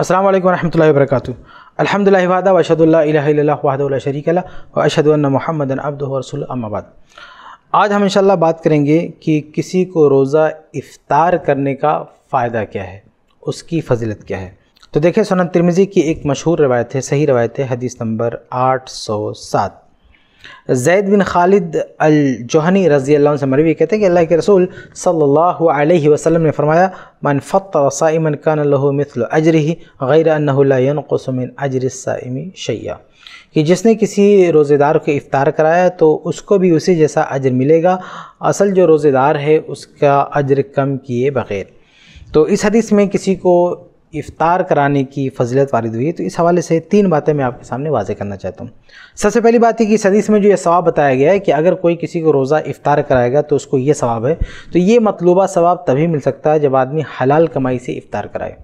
असल वरहमल वर्क अलहमदिल्ला वादा वशदुल्ला शरीक वशदन महमदन अब्द रसूल अम्माबाद आज हम इंशाल्लाह बात करेंगे कि किसी को रोज़ा इफ़ार करने का फ़ायदा क्या है उसकी फजीलत क्या है तो देखिए सुनन तिरमिज़ी की एक मशहूर रवायत है सही रवायत है हदीस नंबर आठ सौ सात जैद बिन खालिद अल जोहनी रज़ी अल्लाह से मरवी कहते हैं कि अल्लाह के रसूल सल्लल्लाहु अलैहि वसल्लम ने फरमाया मन फ़तर साइमन कान अजर ही गैर कसमिन अजर साइमी शैया कि जिसने किसी रोज़ेदार को इफ़ार कराया तो उसको भी उसी जैसा अजर मिलेगा असल जो रोज़ेदार है उसका अजर कम किए बग़ैर तो इस हदीस में किसी को इफ़ार कराने की फजलत वारिद हुई है तो इस हवाले से तीन बातें मैं आपके सामने वाजे करना चाहता हूँ सबसे पहली बात यह कि सदीस में जो ये सवाब बताया गया है कि अगर कोई किसी को रोज़ा इफ़ार कराएगा तो उसको ये सवाब है तो ये मतलूबा सवाब तभी मिल सकता है जब आदमी हलाल कमाई से इफ़ार कराए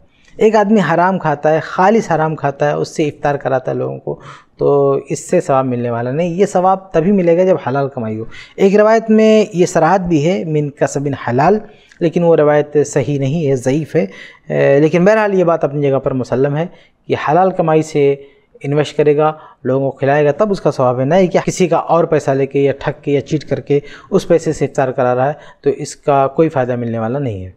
एक आदमी हराम खाता है खालिश हराम खाता है उससे इफ़ार कराता है लोगों को तो इससे सवाब मिलने वाला नहीं ये सवाब तभी मिलेगा जब हलाल कमाई हो एक रवायत में ये सराहत भी है मिन कसबिन हलाल लेकिन वो रवायत सही नहीं है ज़यीफ़ है लेकिन बहरहाल ये बात अपनी जगह पर मुसलम है कि हलाल कमाई से इन्वेस्ट करेगा लोगों को खिलाएगा तब उसका स्वभाव है ना कि किसी का और पैसा लेके या ठग के या चीट करके उस पैसे से इफ्तार करा रहा है तो इसका कोई फ़ायदा मिलने वाला नहीं है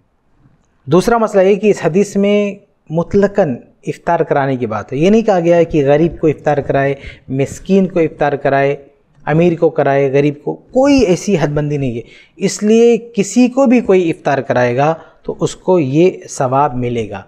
दूसरा मसला ये कि इस हदीस में मुतलकन इफ़ार कराने की बात है ये नहीं कहा गया है कि गरीब को इफ़ार कराए मस्किन को इफ़ार कराए अमीर को कराए गरीब को कोई ऐसी हदबंदी नहीं है इसलिए किसी को भी कोई इफ़ार कराएगा तो उसको ये सवाब मिलेगा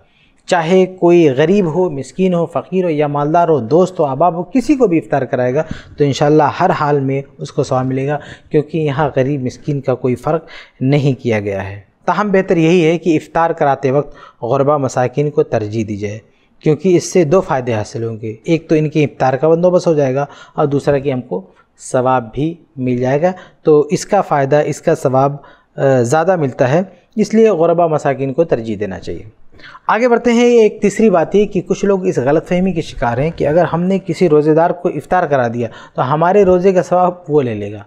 चाहे कोई गरीब हो मस्किन हो फ़कीर हो या मालदार हो दोस्त हो अहबाब हो किसी को भी इफ़ार कराएगा तो इन हर हाल में उसको सवाब मिलेगा क्योंकि यहाँ गरीब मस्किन का कोई फ़र्क नहीं किया गया है ताहम बेहतर यही है कि इफ़ार कराते वक्त गरबा मसाकिन को तरजीह दी जाए क्योंकि इससे दो फ़ायदे हासिल होंगे एक तो इनकी इफ़ार का बंदोबस्त हो जाएगा और दूसरा कि हमको सवाब भी मिल जाएगा तो इसका फ़ायदा इसका सवाब ज़्यादा मिलता है इसलिए गरबा मसाकिन को तरजीह देना चाहिए आगे बढ़ते हैं ये एक तीसरी बात है कि कुछ लोग इस गलत फहमी के शिकार हैं कि अगर हमने किसी रोज़ेदार को इफ़ार करा दिया तो हमारे रोज़े का सवाब वो ले लेगा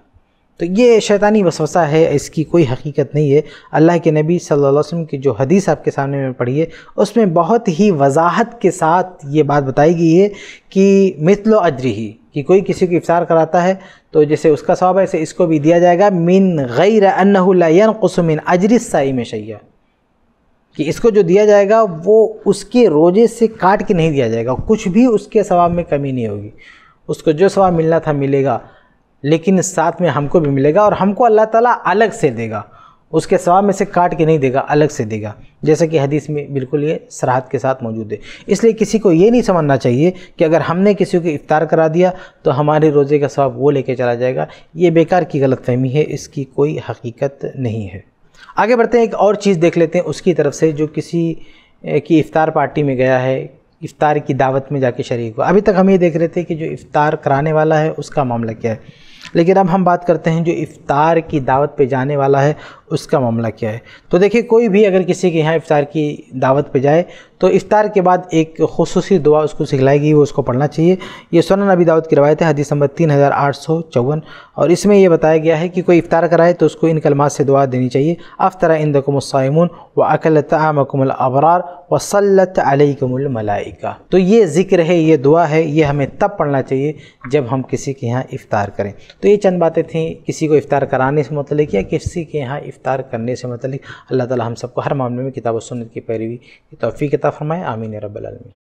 तो ये शैतानी वसवसा है इसकी कोई हकीकत नहीं है अल्लाह के नबी सल्लल्लाहु अलैहि वसल्लम की जो हदीस आपके सामने में पढ़ी है उसमें बहुत ही वजाहत के साथ ये बात बताई गई है कि मितलो अजरी ही कि कोई किसी को इफ्तार कराता है तो जैसे उसका सवाब ऐसे इसको भी दिया जाएगा मिन गैर अन कसमिन अजरी साई में शैया कि इसको जो दिया जाएगा वो उसके रोज़े से काट के नहीं दिया जाएगा कुछ भी उसके सवाब में कमी नहीं होगी उसको जो सवाब मिलना था मिलेगा लेकिन साथ में हमको भी मिलेगा और हमको अल्लाह ताला अलग से देगा उसके सवाब में से काट के नहीं देगा अलग से देगा जैसे कि हदीस में बिल्कुल ये सराहत के साथ मौजूद है इसलिए किसी को ये नहीं समझना चाहिए कि अगर हमने किसी को इफ्तार करा दिया तो हमारे रोज़े का सवाब वो लेके चला जाएगा ये बेकार की गलतफहमी है इसकी कोई हकीकत नहीं है आगे बढ़ते हैं एक और चीज़ देख लेते हैं उसकी तरफ से जो किसी की इफ़ार पार्टी में गया है इफ़ार की दावत में जाके शरीक हुआ अभी तक हम ये देख रहे थे कि जो इफ़ार कराने वाला है उसका मामला क्या है लेकिन अब हम बात करते हैं जो इफ़ार की दावत पे जाने वाला है उसका मामला क्या है तो देखिए कोई भी अगर किसी के यहाँ इफ्तार की दावत पे जाए तो इफ्तार के बाद एक खसूस दुआ उसको सिखलाएगी वो उसको पढ़ना चाहिए ये सोना नबी दावत की रवायत है हदीस नंबर तीन हज़ार आठ सौ चौवन और इसमें यह बताया गया है कि कोई इफ्तार कराए तो उसको इन कलमात से दुआ देनी चाहिए अफ्तरा इंदकुमसाइमून व अकलत आमकमल अबरार व सल्लत अलैकुमल तो ये ज़िक्र है ये दुआ है ये हमें तब पढ़ना चाहिए जब हम किसी के यहाँ इफ्तार करें तो ये चंद बातें थी किसी को इफ्तार कराने से मतलब या किसी के यहाँ इफ्तार करने से मतलब अल्लाह ताला हम सबको हर मामले में किताब सुन्नत की पैरवी की तोफ़ी किताब फरमाए आमीन रबालमीन